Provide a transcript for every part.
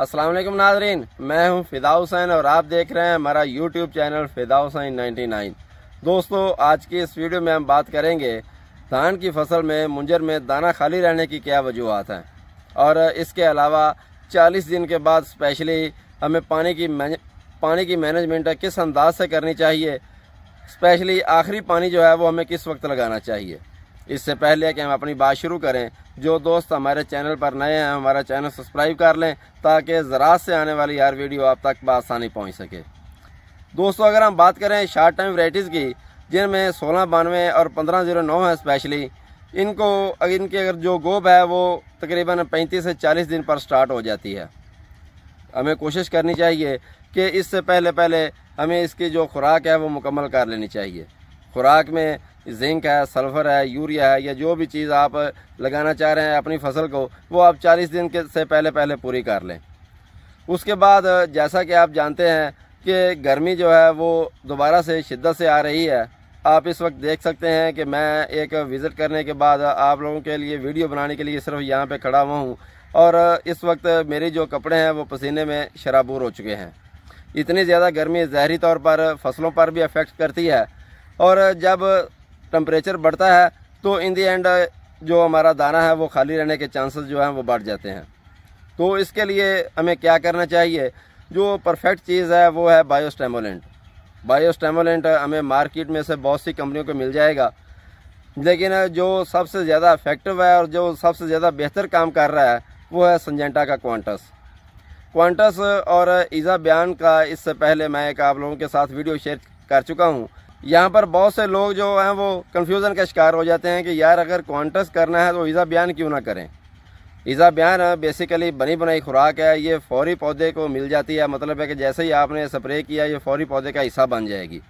असलम नाजरीन मैं हूं फ़िदा हुसैन और आप देख रहे हैं हमारा यूट्यूब चैनल फ़िदा हुसैन 99 दोस्तों आज की इस वीडियो में हम बात करेंगे धान की फसल में मुंजर में दाना खाली रहने की क्या वजूहत हैं और इसके अलावा 40 दिन के बाद स्पेशली हमें पानी की पानी की मैनेजमेंट किस अंदाज से करनी चाहिए स्पेशली आखिरी पानी जो है वो हमें किस वक्त लगाना चाहिए इससे पहले कि हम अपनी बात शुरू करें जो दोस्त हमारे चैनल पर नए हैं हमारा चैनल सब्सक्राइब कर लें ताकि ज़रात से आने वाली हर वीडियो आप तक बसानी पहुँच सके दोस्तों अगर हम बात करें शार्ट टाइम वराइटीज़ की जिनमें सोलह बानवे और पंद्रह जीरो नौ है स्पेशली इनको इनके अगर जो गोब है वो तकरीबन पैंतीस से चालीस दिन पर स्टार्ट हो जाती है हमें कोशिश करनी चाहिए कि इससे पहले पहले हमें इसकी जो खुराक है वो मुकम्मल कर लेनी चाहिए खुराक में जिंक है सल्फ़र है यूरिया है या जो भी चीज़ आप लगाना चाह रहे हैं अपनी फसल को वो आप 40 दिन के से पहले पहले पूरी कर लें उसके बाद जैसा कि आप जानते हैं कि गर्मी जो है वो दोबारा से शिद्दत से आ रही है आप इस वक्त देख सकते हैं कि मैं एक विज़िट करने के बाद आप लोगों के लिए वीडियो बनाने के लिए सिर्फ यहाँ पर खड़ा हुआ हूँ और इस वक्त मेरे जो कपड़े हैं वो पसीने में शराबूर हो चुके हैं इतनी ज़्यादा गर्मी ज़हरी तौर पर फसलों पर भी अफेक्ट करती है और जब टम्परेचर बढ़ता है तो इन दी एंड जो हमारा दाना है वो खाली रहने के चांसेस जो हैं वो बढ़ जाते हैं तो इसके लिए हमें क्या करना चाहिए जो परफेक्ट चीज़ है वो है बायोस्टेमोलेंट बायोस्टेमोलेंट हमें मार्केट में से बहुत सी कंपनियों को मिल जाएगा लेकिन जो सबसे ज़्यादा इफेक्टिव है और जो सबसे ज़्यादा बेहतर काम कर रहा है वो है संजेंटा का क्वांटस क्वांटस और ईज़ा बयान का इससे पहले मैं एक आप लोगों के साथ वीडियो शेयर कर चुका हूँ यहाँ पर बहुत से लोग जो हैं वो कन्फ्यूज़न का शिकार हो जाते हैं कि यार अगर क्वांटस करना है तो ईज़ा बयान क्यों ना करें ईज़ा बयान बेसिकली बनी बनाई खुराक है ये फौरी पौधे को मिल जाती है मतलब है कि जैसे ही आपने स्प्रे किया ये फौरी पौधे का हिस्सा बन जाएगी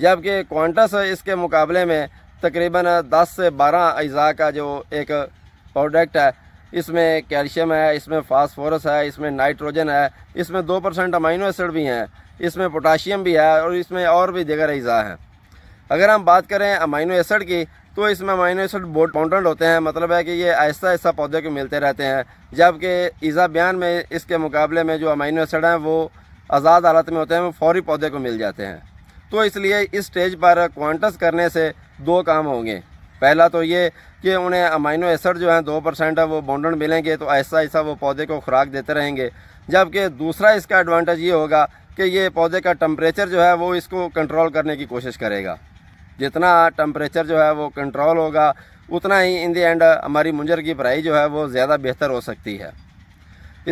जबकि क्वांटस इसके मुकाबले में तकरीबन 10 से 12 अज़ा का जो एक प्रोडक्ट है इसमें कैल्शियम है इसमें फास्फोरस है इसमें नाइट्रोजन है इसमें दो परसेंट अमाइनो एसिड भी हैं इसमें पोटाशियम भी है और इसमें और भी दिगर अज़ा हैं अगर हम बात करें अमाइनो एसिड की तो इसमें अमाइनो एसिड बोट कॉन्टेंट होते हैं मतलब है कि ये ऐसा ऐसा पौधे को मिलते रहते हैं जबकि ईज़ा बयान में इसके मुकाबले में जो अमाइनो एसिड हैं वो आज़ाद हालत में होते हैं वो फौरी पौधे को मिल जाते हैं तो इसलिए इस स्टेज पर क्वांटस करने से दो काम होंगे पहला तो ये कि उन्हें अमाइनो एसड जो हैं दो परसेंट है वो बॉन्डन मिलेंगे तो ऐसा ऐसा वो पौधे को खुराक देते रहेंगे जबकि दूसरा इसका एडवांटेज ये होगा कि ये पौधे का टम्परेचर जो है वो इसको कंट्रोल करने की कोशिश करेगा जितना टम्परेचर जो है वो कंट्रोल होगा उतना ही इन दी एंड हमारी मुंजर की पढ़ाई जो है वो ज़्यादा बेहतर हो सकती है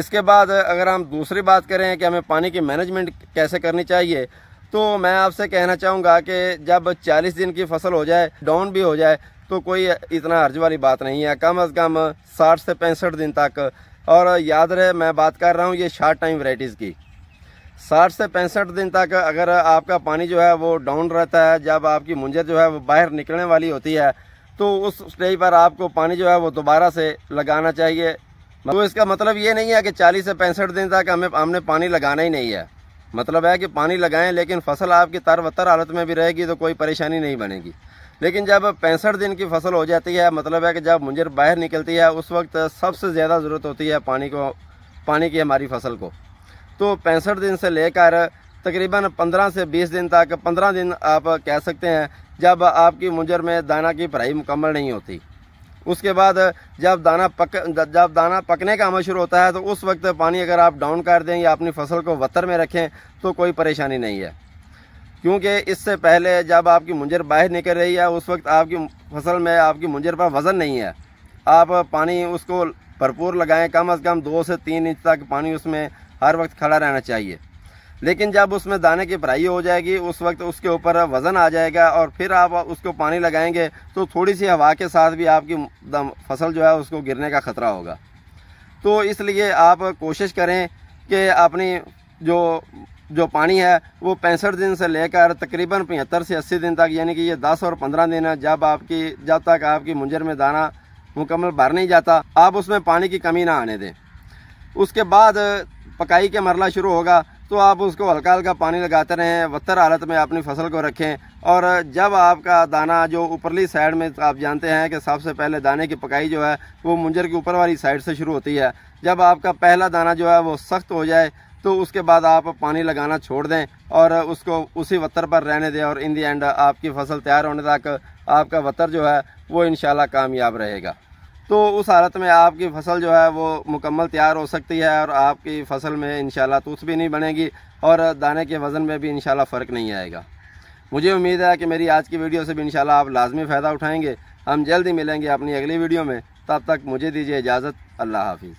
इसके बाद अगर हम दूसरी बात करें कि हमें पानी की मैनेजमेंट कैसे करनी चाहिए तो मैं आपसे कहना चाहूँगा कि जब 40 दिन की फसल हो जाए डाउन भी हो जाए तो कोई इतना हर्ज वाली बात नहीं है कम अज़ कम साठ से पैंसठ दिन तक और याद रहे मैं बात कर रहा हूँ ये शार्ट टाइम वराइटीज़ की साठ से पैंसठ दिन तक अगर आपका पानी जो है वो डाउन रहता है जब आपकी मुंजर जो है वो बाहर निकलने वाली होती है तो उस स्टेज पर आपको पानी जो है वो दोबारा से लगाना चाहिए तो इसका मतलब ये नहीं है कि चालीस से पैंसठ दिन तक हमें हमने पानी लगाना ही नहीं है मतलब है कि पानी लगाएं लेकिन फसल आपकी तर हालत में भी रहेगी तो कोई परेशानी नहीं बनेगी लेकिन जब पैंसठ दिन की फसल हो जाती है मतलब है कि जब मुंजर बाहर निकलती है उस वक्त सबसे ज़्यादा ज़रूरत होती है पानी को पानी की हमारी फसल को तो पैंसठ दिन से लेकर तकरीबन पंद्रह से बीस दिन तक पंद्रह दिन आप कह सकते हैं जब आपकी मुंजर में दाना की भराई मुकम्मल नहीं होती उसके बाद जब दाना पक जब दाना पकने का अमल शुरू होता है तो उस वक्त पानी अगर आप डाउन कर दें या अपनी फसल को वतर में रखें तो कोई परेशानी नहीं है क्योंकि इससे पहले जब आपकी मुंजर बाहर निकल रही है उस वक्त आपकी फसल में आपकी मुंजर पर वज़न नहीं है आप पानी उसको भरपूर लगाएं कम अज़ कम दो से तीन इंच तक पानी उसमें हर वक्त खड़ा रहना चाहिए लेकिन जब उसमें दाने की भराई हो जाएगी उस वक्त उसके ऊपर वज़न आ जाएगा और फिर आप उसको पानी लगाएंगे तो थोड़ी सी हवा के साथ भी आपकी फसल जो है उसको गिरने का ख़तरा होगा तो इसलिए आप कोशिश करें कि अपनी जो जो पानी है वो पैंसठ दिन से लेकर तकरीबन पचहत्तर से अस्सी दिन तक यानी कि ये दस और पंद्रह दिन है जब आपकी जब तक आपकी मुंजर में दाना मुकम्मल भर नहीं जाता आप उसमें पानी की कमी ना आने दें उसके बाद पकाई के मरला शुरू होगा तो आप उसको हल्का हल्का पानी लगाते रहें बदतर हालत में अपनी फसल को रखें और जब आपका दाना जो ऊपरली साइड में आप जानते हैं कि सबसे पहले दाने की पकाई जो है वो मुंजर की ऊपर वाली साइड से शुरू होती है जब आपका पहला दाना जो है वो सख्त हो जाए तो उसके बाद आप पानी लगाना छोड़ दें और उसको उसी वत्तर पर रहने दें और इन दी एंड आपकी फसल तैयार होने तक आपका वत्तर जो है वो इन कामयाब रहेगा तो उस हालत में आपकी फसल जो है वो मुकम्मल तैयार हो सकती है और आपकी फसल में इन तूस भी नहीं बनेगी और दाने के वज़न में भी इन फ़र्क नहीं आएगा मुझे उम्मीद है कि मेरी आज की वीडियो से भी इन आप लाजमी फ़ायदा उठाएँगे हम जल्द ही मिलेंगे अपनी अगली वीडियो में तब तक मुझे दीजिए इजाज़त अल्लाह हाफिज़